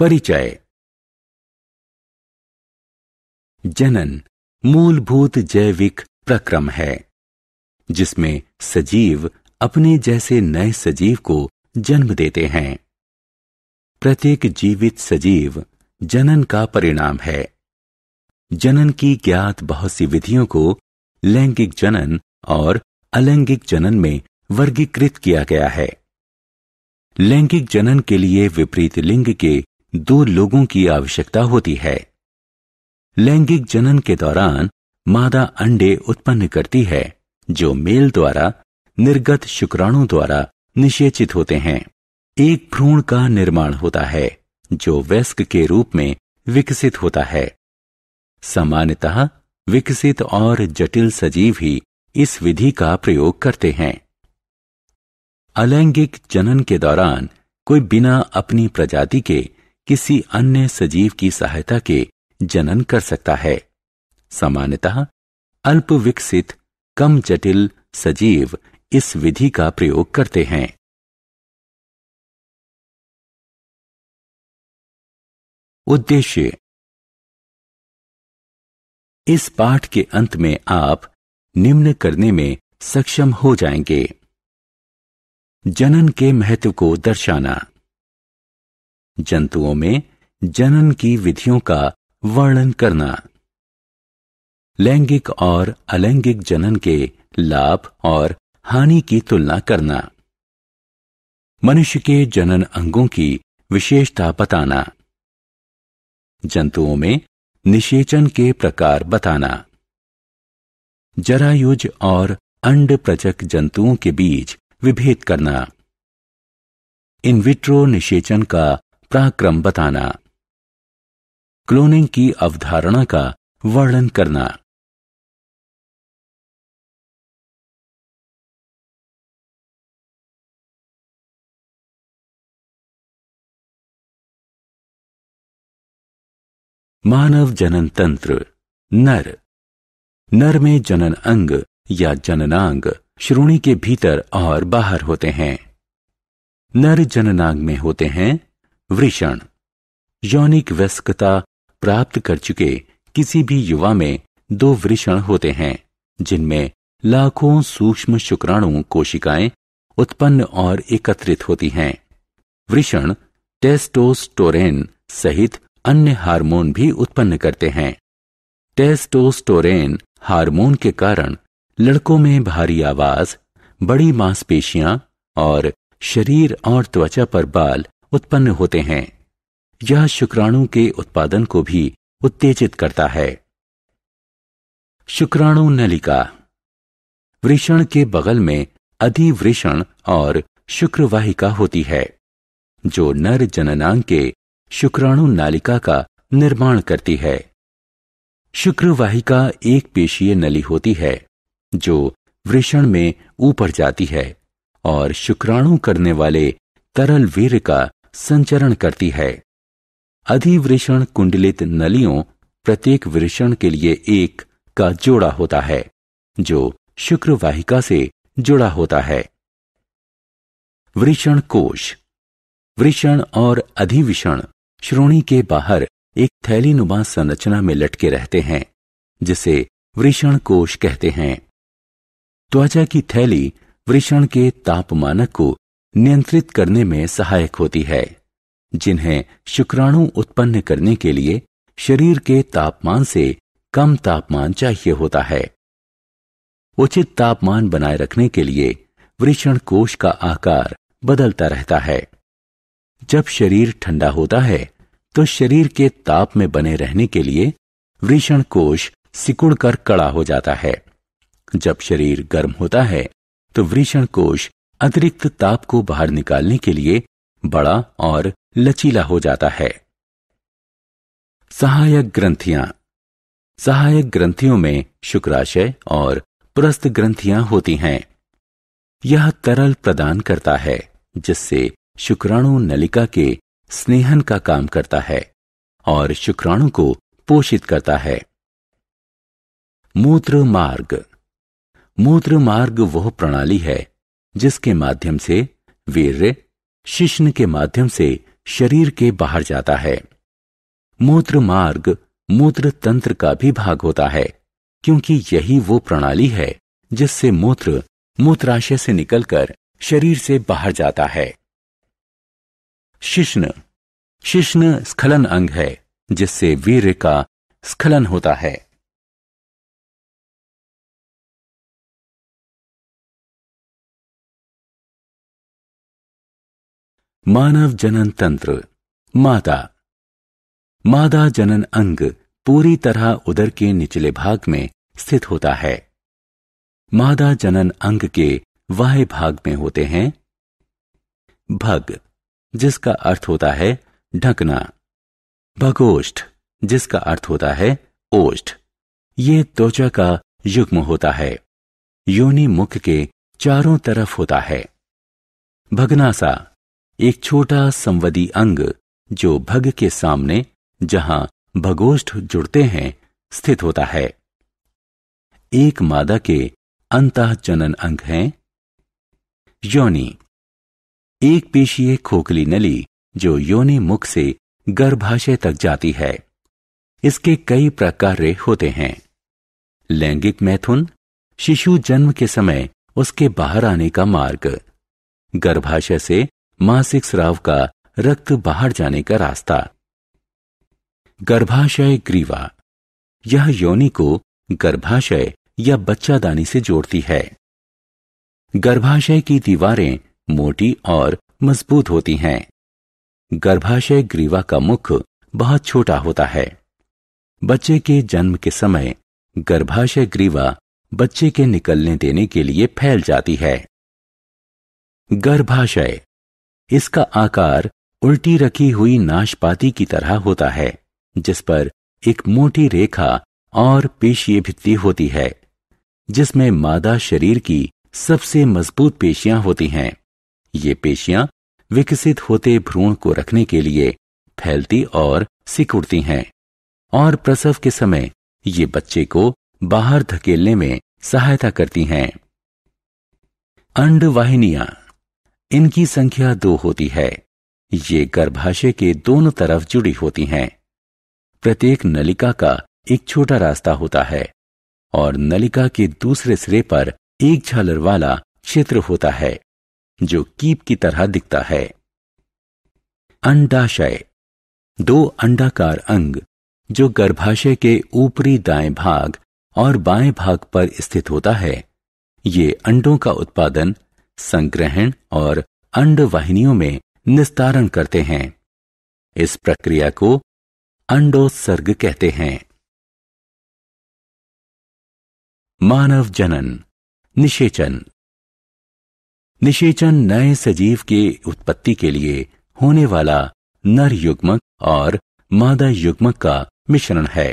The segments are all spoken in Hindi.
परिचय जनन मूलभूत जैविक प्रक्रम है जिसमें सजीव अपने जैसे नए सजीव को जन्म देते हैं प्रत्येक जीवित सजीव जनन का परिणाम है जनन की ज्ञात बहुत सी विधियों को लैंगिक जनन और अलैंगिक जनन में वर्गीकृत किया गया है लैंगिक जनन के लिए विपरीत लिंग के दो लोगों की आवश्यकता होती है लैंगिक जनन के दौरान मादा अंडे उत्पन्न करती है जो मेल द्वारा निर्गत शुक्राणु द्वारा निषेचित होते हैं एक भ्रूण का निर्माण होता है जो वयस्क के रूप में विकसित होता है सामान्यतः विकसित और जटिल सजीव ही इस विधि का प्रयोग करते हैं अलैंगिक जनन के दौरान कोई बिना अपनी प्रजाति के किसी अन्य सजीव की सहायता के जनन कर सकता है सामान्यतः अल्प विकसित कम जटिल सजीव इस विधि का प्रयोग करते हैं उद्देश्य इस पाठ के अंत में आप निम्न करने में सक्षम हो जाएंगे जनन के महत्व को दर्शाना जंतुओं में जनन की विधियों का वर्णन करना लैंगिक और अलैंगिक जनन के लाभ और हानि की तुलना करना मनुष्य के जनन अंगों की विशेषता बताना जंतुओं में निषेचन के प्रकार बताना जरायुज और अंड प्रजक जंतुओं के बीच विभेद करना इन विट्रो निषेचन का प्राक्रम बताना क्लोनिंग की अवधारणा का वर्णन करना मानव जनन तंत्र नर नर में जनन अंग या जननांग श्रोणी के भीतर और बाहर होते हैं नर जननांग में होते हैं वृषण यौनिक व्यस्कता प्राप्त कर चुके किसी भी युवा में दो वृषण होते हैं जिनमें लाखों सूक्ष्म शुक्राणु कोशिकाएं उत्पन्न और एकत्रित होती हैं वृषण टेस्टोस्टोरेन सहित अन्य हार्मोन भी उत्पन्न करते हैं टेस्टोस्टोरेन हार्मोन के कारण लड़कों में भारी आवाज बड़ी मांसपेशियां और शरीर और त्वचा पर बाल उत्पन्न होते हैं यह शुक्राणु के उत्पादन को भी उत्तेजित करता है शुक्राणु नलिका वृषण के बगल में अधिवृषण और शुक्रवाहिका होती है जो नर जननांग के शुक्राणु नालिका का निर्माण करती है शुक्रवाहिका एक पेशीय नली होती है जो वृषण में ऊपर जाती है और शुक्राणु करने वाले तरल वीर का संचरण करती है अधिवृषण कुंडलित नलियों प्रत्येक वृषण के लिए एक का जोड़ा होता है जो शुक्र वाहिका से जुड़ा होता है वृषण कोश वृषण और अधिविषण श्रोणी के बाहर एक थैलीनुमा संरचना में लटके रहते हैं जिसे वृषण कोश कहते हैं त्वचा की थैली वृषण के तापमानक को नियंत्रित करने में सहायक होती है जिन्हें शुक्राणु उत्पन्न करने के लिए शरीर के तापमान से कम तापमान चाहिए होता है उचित तापमान बनाए रखने के लिए वृषण कोश का आकार बदलता रहता है जब शरीर ठंडा होता है तो शरीर के ताप में बने रहने के लिए वृषण कोश सिकुड़ कर कड़ा हो जाता है जब शरीर गर्म होता है तो वृषण कोश अतिरिक्त ताप को बाहर निकालने के लिए बड़ा और लचीला हो जाता है सहायक ग्रंथियां सहायक ग्रंथियों में शुक्राशय और प्रस्त ग्रंथियां होती हैं यह तरल प्रदान करता है जिससे शुक्राणु नलिका के स्नेहन का काम करता है और शुक्राणु को पोषित करता है मूत्र मार्ग मूत्र मार्ग वह प्रणाली है जिसके माध्यम से वीर्य शिश्न के माध्यम से शरीर के बाहर जाता है मूत्र मार्ग मूत्र तंत्र का भी भाग होता है क्योंकि यही वो प्रणाली है जिससे मूत्र मूत्राशय से निकलकर शरीर से बाहर जाता है शिश्न शिश्न स्खलन अंग है जिससे वीर्य का स्खलन होता है मानव जनन तंत्र मादा मादा जनन अंग पूरी तरह उदर के निचले भाग में स्थित होता है मादा जनन अंग के वाह भाग में होते हैं भग जिसका अर्थ होता है ढकना भगोष्ठ जिसका अर्थ होता है ओष्ठ ये त्वचा का युग्म होता है योनि मुख के चारों तरफ होता है भगनासा एक छोटा संवदी अंग जो भग के सामने जहां भगोष्ठ जुड़ते हैं स्थित होता है एक मादा के अंत जनन अंग हैं योनि एक पेशीय खोखली नली जो योनि मुख से गर्भाशय तक जाती है इसके कई प्रकार होते हैं लैंगिक मैथुन शिशु जन्म के समय उसके बाहर आने का मार्ग गर्भाशय से मासिक स्राव का रक्त बाहर जाने का रास्ता गर्भाशय ग्रीवा यह योनि को गर्भाशय या बच्चादानी से जोड़ती है गर्भाशय की दीवारें मोटी और मजबूत होती हैं गर्भाशय ग्रीवा का मुख बहुत छोटा होता है बच्चे के जन्म के समय गर्भाशय ग्रीवा बच्चे के निकलने देने के लिए फैल जाती है गर्भाशय इसका आकार उल्टी रखी हुई नाशपाती की तरह होता है जिस पर एक मोटी रेखा और पेशीय भित्ति होती है जिसमें मादा शरीर की सबसे मजबूत पेशियां होती हैं ये पेशियां विकसित होते भ्रूण को रखने के लिए फैलती और सिकुड़ती हैं और प्रसव के समय ये बच्चे को बाहर धकेलने में सहायता करती हैं अंडवाहिनियां इनकी संख्या दो होती है ये गर्भाशय के दोनों तरफ जुड़ी होती हैं प्रत्येक नलिका का एक छोटा रास्ता होता है और नलिका के दूसरे सिरे पर एक झालर वाला क्षेत्र होता है जो कीप की तरह दिखता है अंडाशय दो अंडाकार अंग जो गर्भाशय के ऊपरी दाएं भाग और बाएं भाग पर स्थित होता है ये अंडों का उत्पादन संग्रहण और अंड वाहिनियों में निस्तारण करते हैं इस प्रक्रिया को अंडोत्सर्ग कहते हैं मानव जनन निषेचन निषेचन नए सजीव के उत्पत्ति के लिए होने वाला नर युग्मक और मादा युग्मक का मिश्रण है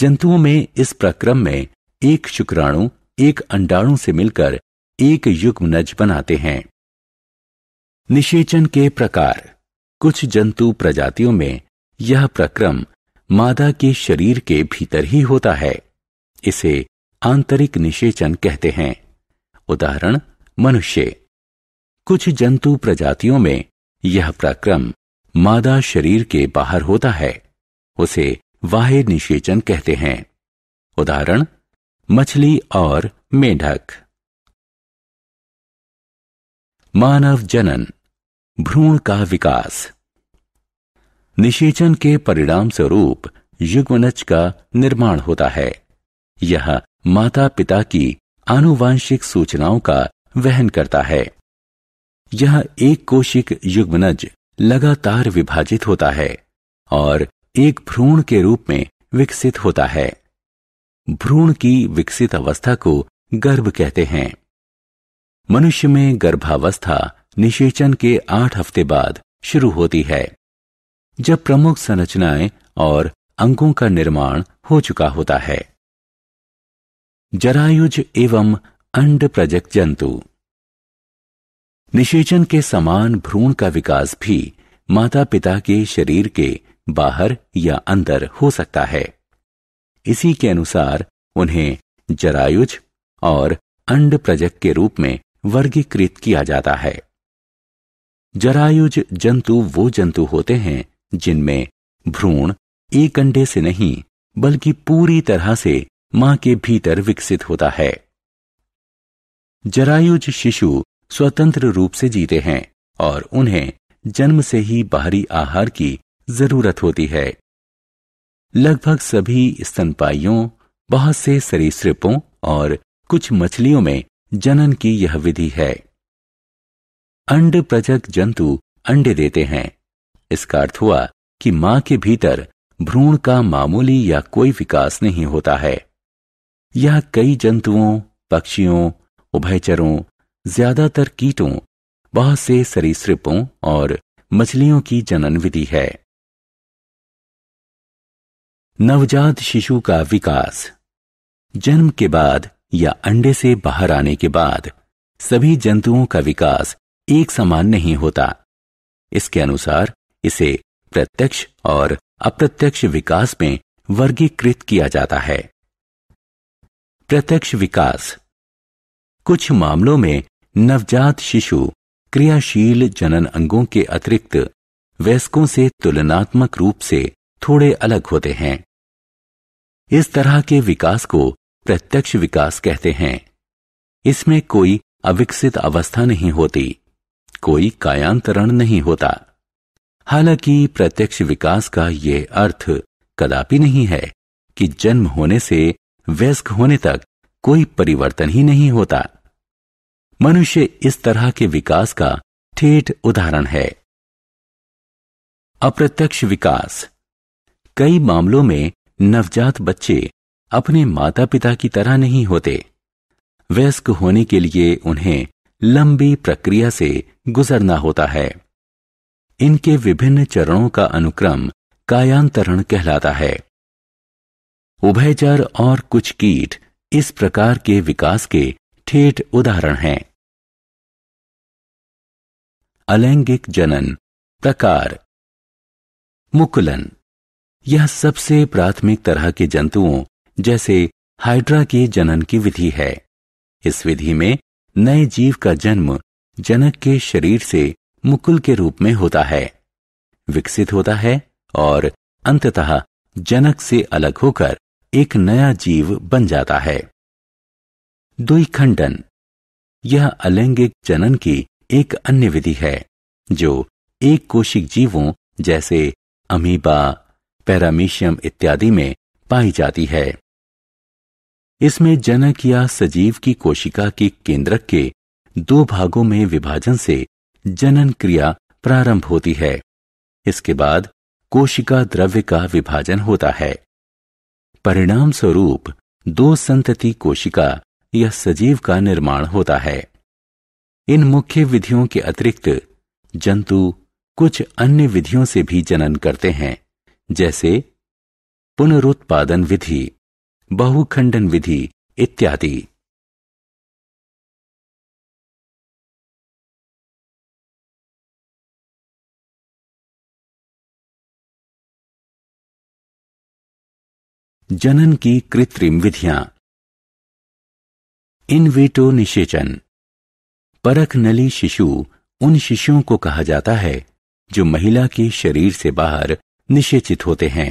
जंतुओं में इस प्रक्रम में एक शुक्राणु एक अंडाणु से मिलकर एक युग्म नज बनाते हैं निषेचन के प्रकार कुछ जंतु प्रजातियों में यह प्रक्रम मादा के शरीर के भीतर ही होता है इसे आंतरिक निषेचन कहते हैं उदाहरण मनुष्य कुछ जंतु प्रजातियों में यह प्रक्रम मादा शरीर के बाहर होता है उसे वाह्य निषेचन कहते हैं उदाहरण मछली और मेढक मानव जनन भ्रूण का विकास निषेचन के परिणाम स्वरूप युग्मनज का निर्माण होता है यह माता पिता की आनुवांशिक सूचनाओं का वहन करता है यह एक कोशिक युग्मनज लगातार विभाजित होता है और एक भ्रूण के रूप में विकसित होता है भ्रूण की विकसित अवस्था को गर्भ कहते हैं मनुष्य में गर्भावस्था निषेचन के आठ हफ्ते बाद शुरू होती है जब प्रमुख संरचनाएं और अंगों का निर्माण हो चुका होता है जरायुज एवं अंड प्रजक जंतु निषेचन के समान भ्रूण का विकास भी माता पिता के शरीर के बाहर या अंदर हो सकता है इसी के अनुसार उन्हें जरायुज और अंड प्रजक के रूप में वर्गीकृत किया जाता है जरायुज जंतु वो जंतु होते हैं जिनमें भ्रूण एक अंडे से नहीं बल्कि पूरी तरह से मां के भीतर विकसित होता है जरायुज शिशु स्वतंत्र रूप से जीते हैं और उन्हें जन्म से ही बाहरी आहार की जरूरत होती है लगभग सभी स्तनपाइयों बहुत से सरीसृपों और कुछ मछलियों में जनन की यह विधि है अंड प्रजक जंतु अंडे देते हैं इसका अर्थ हुआ कि मां के भीतर भ्रूण का मामूली या कोई विकास नहीं होता है यह कई जंतुओं पक्षियों उभयचरों ज्यादातर कीटों बहुत से सरीसृपों और मछलियों की जनन विधि है नवजात शिशु का विकास जन्म के बाद या अंडे से बाहर आने के बाद सभी जंतुओं का विकास एक समान नहीं होता इसके अनुसार इसे प्रत्यक्ष और अप्रत्यक्ष विकास में वर्गीकृत किया जाता है प्रत्यक्ष विकास कुछ मामलों में नवजात शिशु क्रियाशील जनन अंगों के अतिरिक्त वयस्कों से तुलनात्मक रूप से थोड़े अलग होते हैं इस तरह के विकास को प्रत्यक्ष विकास कहते हैं इसमें कोई अविकसित अवस्था नहीं होती कोई कायांतरण नहीं होता हालांकि प्रत्यक्ष विकास का यह अर्थ कदापि नहीं है कि जन्म होने से व्यस्क होने तक कोई परिवर्तन ही नहीं होता मनुष्य इस तरह के विकास का ठेठ उदाहरण है अप्रत्यक्ष विकास कई मामलों में नवजात बच्चे अपने माता पिता की तरह नहीं होते वयस्क होने के लिए उन्हें लंबी प्रक्रिया से गुजरना होता है इनके विभिन्न चरणों का अनुक्रम कायांतरण कहलाता है उभयचर और कुछ कीट इस प्रकार के विकास के ठेठ उदाहरण हैं अलैंगिक जनन प्रकार मुकुलन यह सबसे प्राथमिक तरह के जंतुओं जैसे हाइड्रा के जनन की विधि है इस विधि में नए जीव का जन्म जनक के शरीर से मुकुल के रूप में होता है विकसित होता है और अंततः जनक से अलग होकर एक नया जीव बन जाता है दुई खंडन यह अलैंगिक जनन की एक अन्य विधि है जो एक कोशिक जीवों जैसे अमीबा पैरामीशियम इत्यादि में पाई जाती है इसमें जनक या सजीव की कोशिका की केंद्रक के दो भागों में विभाजन से जनन क्रिया प्रारंभ होती है इसके बाद कोशिका द्रव्य का विभाजन होता है परिणाम स्वरूप दो संतति कोशिका या सजीव का निर्माण होता है इन मुख्य विधियों के अतिरिक्त जंतु कुछ अन्य विधियों से भी जनन करते हैं जैसे पुनरुत्पादन विधि बहुखंडन विधि इत्यादि जनन की कृत्रिम विधियां इनवेटो निषेचन परख नली शिशु उन शिशुओं को कहा जाता है जो महिला के शरीर से बाहर निषेचित होते हैं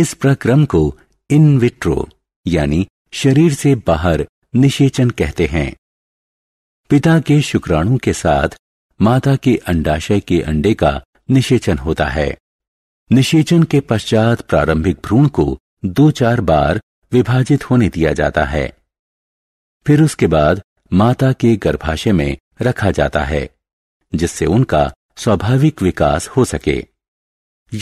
इस प्रक्रम को इन विट्रो यानी शरीर से बाहर निषेचन कहते हैं पिता के शुक्राणु के साथ माता के अंडाशय के अंडे का निषेचन होता है निषेचन के पश्चात प्रारंभिक भ्रूण को दो चार बार विभाजित होने दिया जाता है फिर उसके बाद माता के गर्भाशय में रखा जाता है जिससे उनका स्वाभाविक विकास हो सके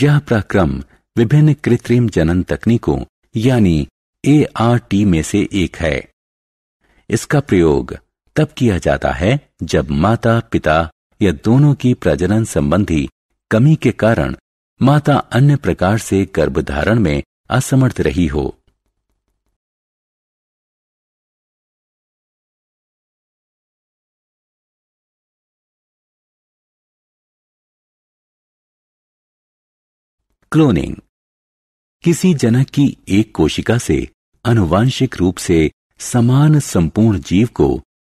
यह प्रक्रम विभिन्न कृत्रिम जनन तकनीकों यानी ए आर टी में से एक है इसका प्रयोग तब किया जाता है जब माता पिता या दोनों की प्रजनन संबंधी कमी के कारण माता अन्य प्रकार से गर्भधारण में असमर्थ रही हो क्लोनिंग किसी जनक की एक कोशिका से अनुवांशिक रूप से समान संपूर्ण जीव को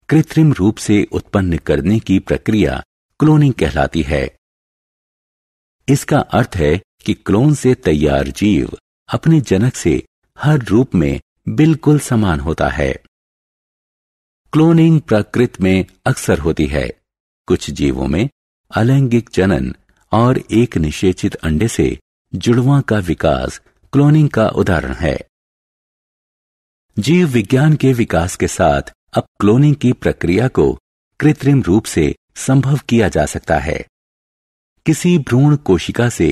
कृत्रिम रूप से उत्पन्न करने की प्रक्रिया क्लोनिंग कहलाती है इसका अर्थ है कि क्लोन से तैयार जीव अपने जनक से हर रूप में बिल्कुल समान होता है क्लोनिंग प्रकृति में अक्सर होती है कुछ जीवों में अलैंगिक जनन और एक निषेचित अंडे से जुड़वा का विकास क्लोनिंग का उदाहरण है जीव विज्ञान के विकास के साथ अब क्लोनिंग की प्रक्रिया को कृत्रिम रूप से संभव किया जा सकता है किसी भ्रूण कोशिका से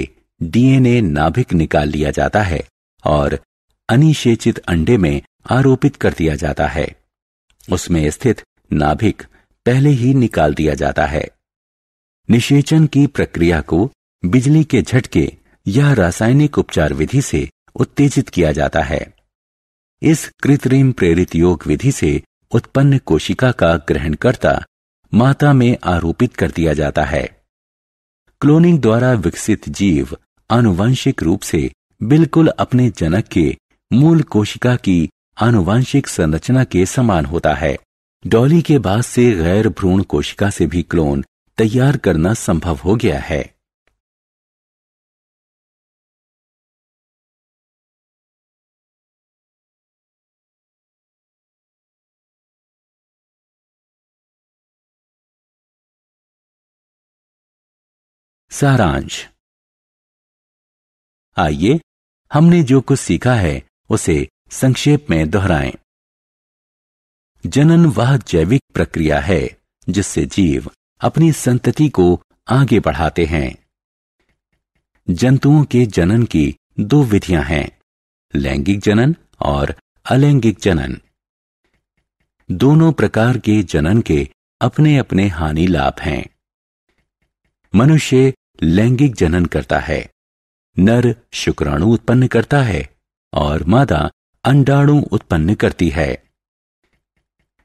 डीएनए नाभिक निकाल लिया जाता है और अनिषेचित अंडे में आरोपित कर दिया जाता है उसमें स्थित नाभिक पहले ही निकाल दिया जाता है निषेचन की प्रक्रिया को बिजली के झटके यह रासायनिक उपचार विधि से उत्तेजित किया जाता है इस कृत्रिम प्रेरित योग विधि से उत्पन्न कोशिका का ग्रहणकर्ता माता में आरोपित कर दिया जाता है क्लोनिंग द्वारा विकसित जीव आनुवंशिक रूप से बिल्कुल अपने जनक के मूल कोशिका की आनुवंशिक संरचना के समान होता है डॉली के बाद से गैर भ्रूण कोशिका से भी क्लोन तैयार करना संभव हो गया है सारांश आइए हमने जो कुछ सीखा है उसे संक्षेप में दोहराएं। जनन वह जैविक प्रक्रिया है जिससे जीव अपनी संतति को आगे बढ़ाते हैं जंतुओं के जनन की दो विधियां हैं लैंगिक जनन और अलैंगिक जनन दोनों प्रकार के जनन के अपने अपने हानि लाभ हैं मनुष्य लैंगिक जनन करता है नर शुक्राणु उत्पन्न करता है और मादा अंडाणु उत्पन्न करती है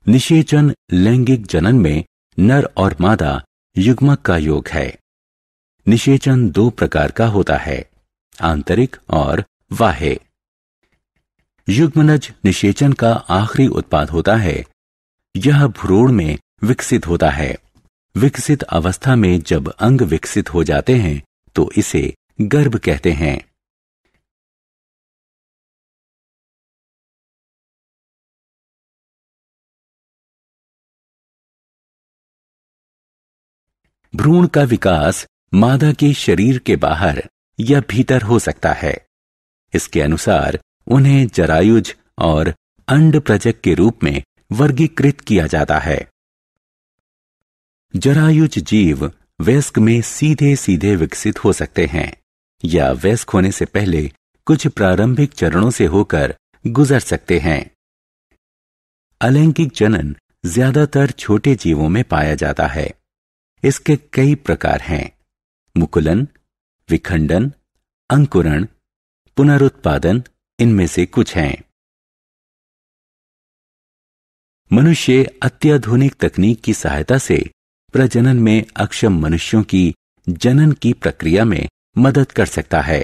निषेचन लैंगिक जनन में नर और मादा युग्मक का योग है निषेचन दो प्रकार का होता है आंतरिक और वाहे युग्मनज निषेचन का आखिरी उत्पाद होता है यह भ्रूण में विकसित होता है विकसित अवस्था में जब अंग विकसित हो जाते हैं तो इसे गर्भ कहते हैं भ्रूण का विकास मादा के शरीर के बाहर या भीतर हो सकता है इसके अनुसार उन्हें जरायुज और अंड प्रजक के रूप में वर्गीकृत किया जाता है जरायुज जीव वयस्क में सीधे सीधे विकसित हो सकते हैं या वयस्क होने से पहले कुछ प्रारंभिक चरणों से होकर गुजर सकते हैं अलैंगिक जनन ज्यादातर छोटे जीवों में पाया जाता है इसके कई प्रकार हैं मुकुलन विखंडन अंकुरण पुनरुत्पादन इनमें से कुछ हैं मनुष्य अत्याधुनिक तकनीक की सहायता से प्रजनन में अक्षम मनुष्यों की जनन की प्रक्रिया में मदद कर सकता है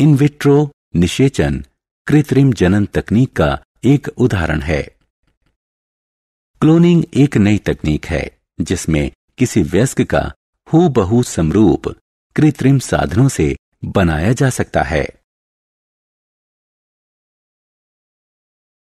इन विट्रो निषेचन कृत्रिम जनन तकनीक का एक उदाहरण है क्लोनिंग एक नई तकनीक है जिसमें किसी व्यस्क का हु बहु समरूप कृत्रिम साधनों से बनाया जा सकता है